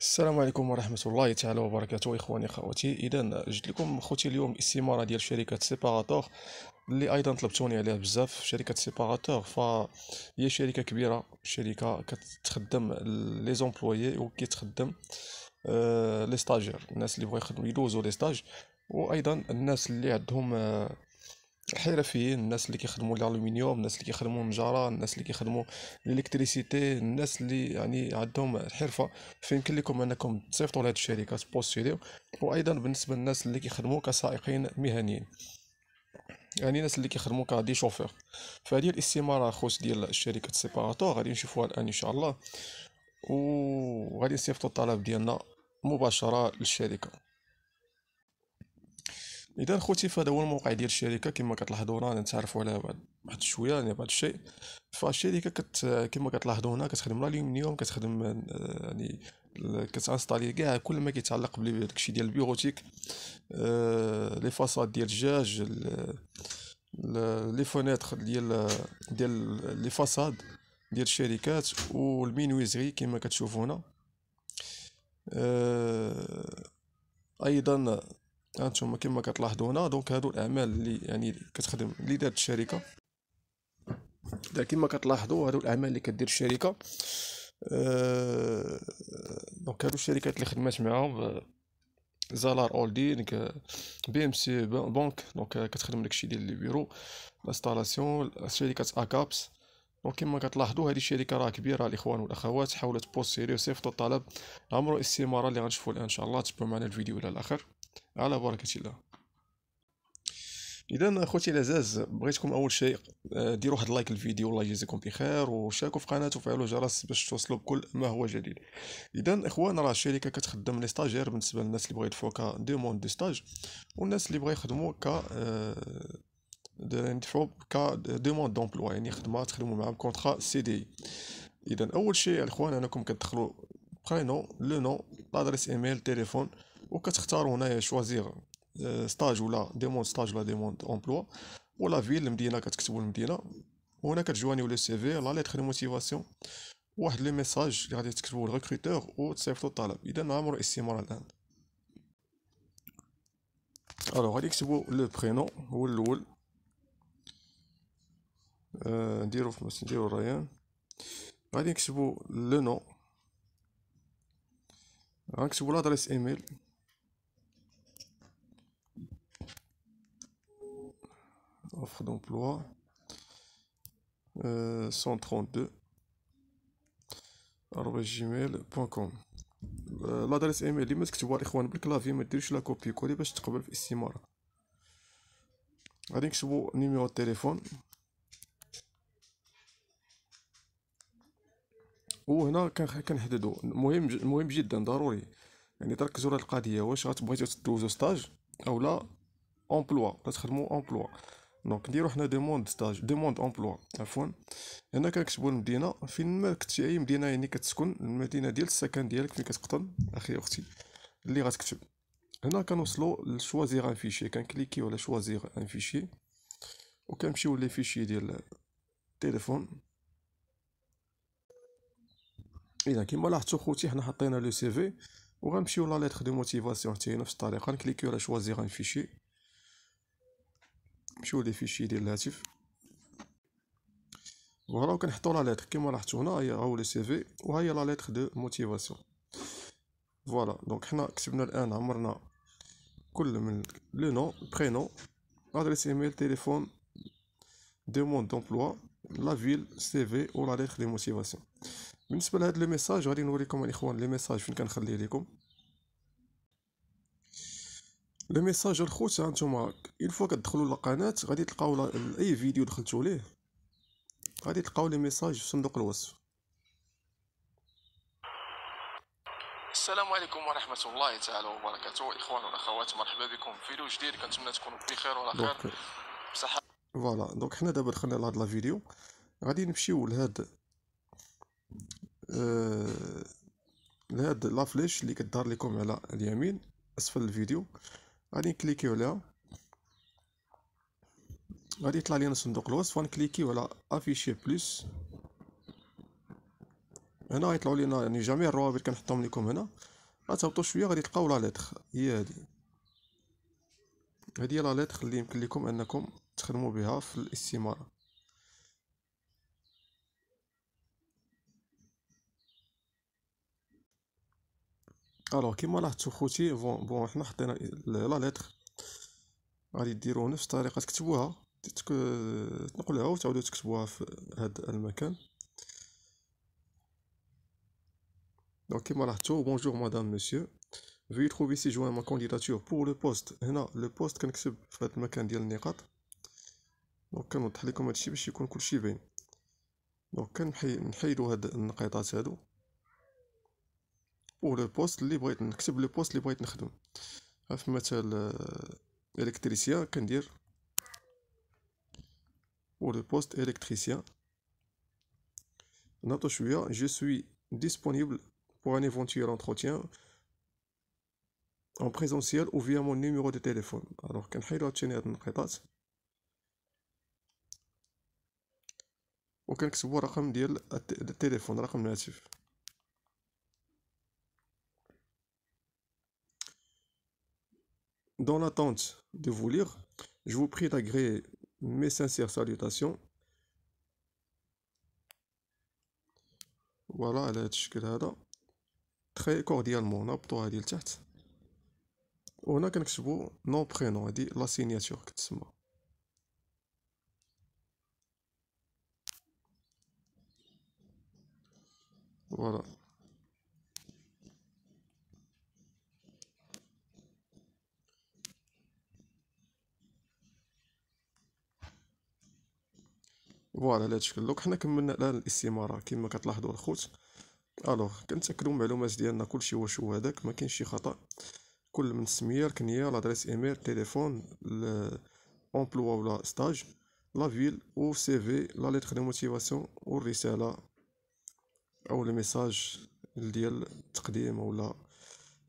السلام عليكم ورحمة الله تعالى وبركاته إخواني خواتي إذا جد لكم خوتي اليوم استمارة ديال شركة سيباغاتور اللي أيضا طلبتوني عليها بزاف شركة سيباغاتور فهي شركة كبيرة شركة كتخدم لي زومبلوي وكتخدم آه، لي ستاجير الناس اللي بغاو يخدموا يدوزوا لي ستاج وايضا الناس اللي عندهم آه، الحرفيين الناس اللي كيخدموا الالومنيوم الناس اللي كيخدموا النجاره الناس اللي كيخدموا الالكتريسيتي الناس اللي يعني عندهم الحرفه فيمكن لكم انكم تصيفطوا لهاد الشركه تبوستيليو وايضا بالنسبه للناس اللي كيخدموا كسائقين مهنيين يعني الناس اللي كيخدموا كدي شوفير فهذه الاستماره خوت ديال شركه سيباراتور غادي نشوفوها الان ان شاء الله وغادي نصيفطوا الطلب ديالنا مباشره للشركه اذا خوتي فهذا هو الموقع ديال الشركه كما كتلاحظوا رانا نتعرفوا على بعض واحد الشويه يعني بعض الشيء فالشركه كت كما كتلاحظوا هنا كتخدم الالومنيوم كتخدم يعني كتانستالي كاع كل ما كيتعلق بداكشي ديال البيوغوتيك آه، لي فاصاد ديال الدجاج لي فونيتر ديال ديال لي فاصاد ديال الشركات والمينويزري كما كتشوفوا هنا آه، ايضا هانتوما كما كتلاحظوا هنا دونك هادو الاعمال اللي يعني كتخدم اللي دارت الشركه كما كتلاحظوا هادو الاعمال اللي كدير الشركه أه دونك هادو الشركات اللي خدمات معاهم آه، زالار اولدينغ بي ام سي بنك دونك كتخدم داكشي ديال لي بيرو لانستالاسيون شركه اكابس دونك كما كتلاحظوا هذه الشركه راه كبيره الاخوان والاخوات حاولت بوستيري وصيفطوا الطلب عمرو استماره اللي غنشوفوا الان ان شاء الله تبعوا معنا الفيديو الى الاخر على بركه الله اذا اخوتي العزاز بغيتكم اول شيء آه، ديروا واحد لايك للفيديو الله يجزيكم بخير وشاركوا في قناه وفعلوا الجرس باش توصلوا بكل ما هو جديد اذا اخوان راه الشركه كتخدم لي ستاجير بالنسبه للناس اللي بغا يدفعوا كديموند دي ستاج والناس اللي بغا يخدموا ك ندفعوا آه، كديموند دومبلوا يعني خدمه تخدموا معاهم كونطرا سي دي اذا اول شيء الاخوان انكم كتدخلوا برينو لو نو لادريس ايميل تليفون وكتختاروا هنايا شوازيغ آه، ستاج ولا ديمون ستاج ولا ديمون امبلوا ولا فيل المدينه كتكتبوا المدينه وهنا كتجوانيو لو سي في لا ليتر موتيفاسيون واحد لو ميساج اللي غادي تكتبوا للريكروتور وتصيفطوا الطلب اذا نعمر الاستمارة الان الو غادي نكتبوا لو برينو هو الاول آه، نديرو في مثلا نديرو ريان غادي نكتبوا لو نو غنكتبوا لادريس ايميل offre d'emploi, euh, 132, gmail.com لادريس ايميل اللي ما تكتبوها الاخوان بالكلافي ما ديروش لا كوبي كولي باش تقبل في الاستماره غادي نكتبو نيميرو التليفون وهنا كنحددو المهم المهم جدا ضروري يعني تركزوا على القضيه واش غتبغيو تدوزو ستاج او لا امبلوا تخدموا امبلوا دونك نديرو حنا ديموند ستاج ديموند امبلوا عفوا هنا كنكتبو المدينه فين ما كنتي اي مدينه يعني كتسكن المدينه ديال السكن ديالك فين كتقطن اخي اختي اللي غتكتب هنا كنوصلو لشوازيغ ان فيشي كنكليكيو على شوازيغ ان فيشي وكنمشيو لي فيشي ديال التليفون اذا كيما لاحظتو خوتي حنا حطينا لو سي في غنمشيو لا ليتر دو موتيفاسيون حتى هي نفس الطريقه نكليكيو على شوازيغ ان فيشي نمشيو لي فيشي ديال الهاتف فوالا كنحطو لا ليتر كيما لاحظتو هنا هي هو لي سي في هي لا ليتر دو موتيفاسيون فوالا دونك حنا كتبنا الان عمرنا كل من لو نو برينو ادريس ايميل تليفون دوموند دومبلوا لا فيل سي في ولا ليتر دو موتيفاسيون بالنسبه لهاد لو ميساج غادي نوريكم الاخوان لي ميساج فين كنخليه ليكم لو ميساج الخوت هانتوما اون فوا كتدخلوا للقناه غادي تلقاو اي فيديو دخلتو ليه غادي تلقاو لي ميساج في صندوق الوصف السلام عليكم ورحمة الله تعالى وبركاته إخوان والأخوات مرحبا بكم في فيديو جديد كنتمنى تكونوا بخير وعلى خير بصحة فوالا دونك حنا دابا دخلنا لهاد لافيديو غادي نمشيو لهاد آه... لهاد لافليش اللي كدار لكم على اليمين أسفل الفيديو غادي نكليكيو عليها غادي يطلع لينا صندوق الوصف ونكليكيو على افيشي بلس هنا غيطلعوا لينا يعني جميع الروابط كنحطهم لكم هنا غتهبطوا شويه غادي تلقاو لا ليتر هي هادي هادي هي لا ليتر اللي يمكن لكم انكم تخدموا بها في الاستماره الوغ كيما لاحظتو خوتي بون حنا حطينا لا ليتر غادي ديرو نفس الطريقه تكتبوها تنقلوها وتعاودو تكتبوها في هذا المكان دونك كيما لاحظتو بونجور مدام مسيو في تخوفي سي جوان ما كونديداتور بور لو بوست هنا لو بوست كنكتب في هذا المكان ديال النقاط. دونك كنوضح لكم هادشي باش يكون كلشي باين. دونك كنحي نحيدو هاد النقيطات هادو. بور بوست اللي بغيت نكتب لو بوست اللي بغيت نخدم في مثال آه، الكتريسيان كندير بور بوست الكتريسيا نعطو شويه جو سوي disponible pour un éventuel entretien en présentiel ou via mon numéro de téléphone. Alors, كنحيدو هادشي هاد النقطات وكنكتبو الرقم ديال التليفون رقم الهاتف Dans l'attente de vous lire, je vous prie d'agréer mes sincères salutations. Voilà, elle est Très cordialement, on a plutôt à chat. On a quelque non prénom, la signature. Voilà. فوالا على هاد الشكل دونك حنا كملنا الان الاستماره كما كتلاحظوا الخوت الوغ كنتاكدوا المعلومات ديالنا كلشي واش هو هذاك ما كاينش شي خطا كل من السميه الكنيه لادريس ايميل تليفون امبلوا ولا ستاج لا فيل او سي في لا ليتر دو موتيفاسيون والرساله او الميساج ديال التقديم ولا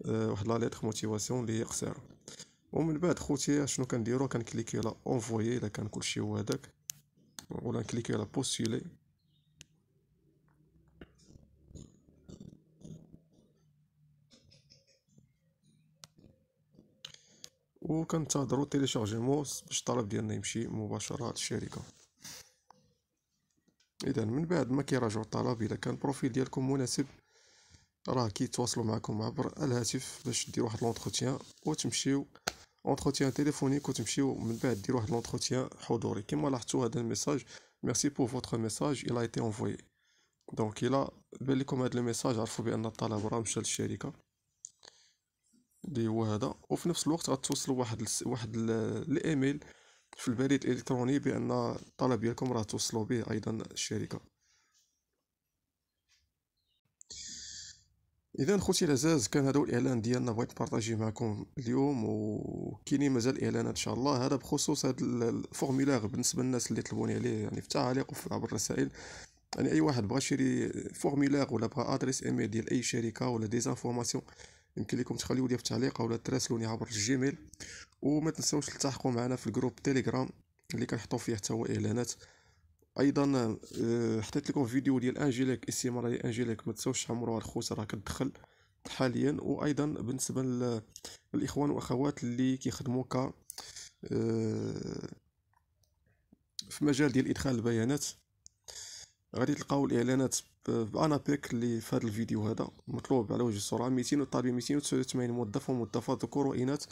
آه، واحد لا ليتر موتيفاسيون اللي هي قصيره ومن بعد خوتي شنو كنديرو كنكليكي على اونفويي اذا كان كلشي هو هذاك on a cliqué à la postuler. وكنتظروا تيليشارجمون باش الطلب ديالنا يمشي مباشره للشركه اذا من بعد ما كيراجعوا الطلب اذا كان البروفيل ديالكم مناسب راه كيتواصلوا معكم عبر الهاتف باش ديروا واحد لونتروتيان وتمشيو اونتروتيان تيليفونيك وتمشيو من بعد دير واحد لونتروتيان حضوري كما لاحظتوا هذا الميساج ميرسي بور فوتر ميساج الى ايتي اونفوي دونك الى بان لكم هذا الميساج عرفوا بان الطلب راه مشى للشركه اللي هو هذا وفي نفس الوقت غتوصلوا واحد الس... واحد الايميل في البريد الالكتروني بان الطلب ديالكم راه توصلوا به ايضا الشركه اذا خوتي العزاز كان هذا هو الاعلان ديالنا بغيت نبارطاجيه معكم اليوم وكاينين مازال اعلانات ان شاء الله هذا بخصوص هذا الفورمولير بالنسبه للناس اللي طلبوني عليه يعني في التعاليق وفي عبر الرسائل يعني اي واحد بغى يشري فورمولير ولا بغى ادريس ايميل ديال اي شركه ولا دي زانفورماسيون يمكن لكم تخليو لي في التعليق ولا تراسلوني عبر الجيميل وما تنساوش تلتحقوا معنا في الجروب تيليجرام اللي كنحطوا فيه حتى هو اعلانات ايضا آه، حطيت لكم فيديو ديال انجيليك استماره انجيليك ما تنساوش تحمروها الخوت راه كتدخل حاليا وايضا بالنسبه للاخوان واخوات اللي كيخدموا ك آه، في مجال ديال ادخال البيانات غادي تلقاو الاعلانات بانا بيك اللي في هذا الفيديو هذا مطلوب على وجه السرعه 200 طالبين 289 موظف وموظفه ذكور واناث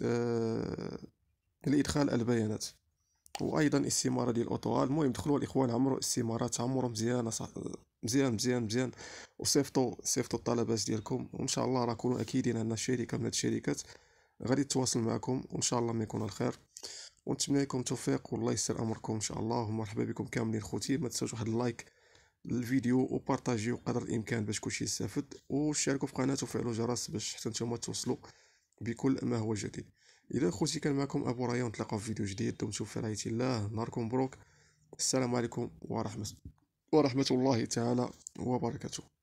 آه، لادخال البيانات وايضا استماره ديال اوتوغال المهم دخلوا الاخوان عمرو استمارات عمرو مزيان صح مزيان مزيان مزيان وصيفطوا صيفطوا الطلبات ديالكم وان شاء الله راه كونوا اكيدين ان الشركه من هاد الشركات غادي تواصل معكم وان شاء الله ما يكون الخير ونتمنى لكم التوفيق والله يسر امركم ان شاء الله ومرحبا بكم كاملين خوتي ما تنساوش واحد اللايك للفيديو وبارطاجيو قدر الامكان باش كلشي يستافد وشاركوا في قناه وفعلوا الجرس باش حتى نتوما توصلوا بكل ما هو جديد اذا خوتي كان معكم ابو ريان نتلاقاو في فيديو جديد دمتم في رعايه الله نهاركم مبروك السلام عليكم ورحمه ورحمه الله تعالى وبركاته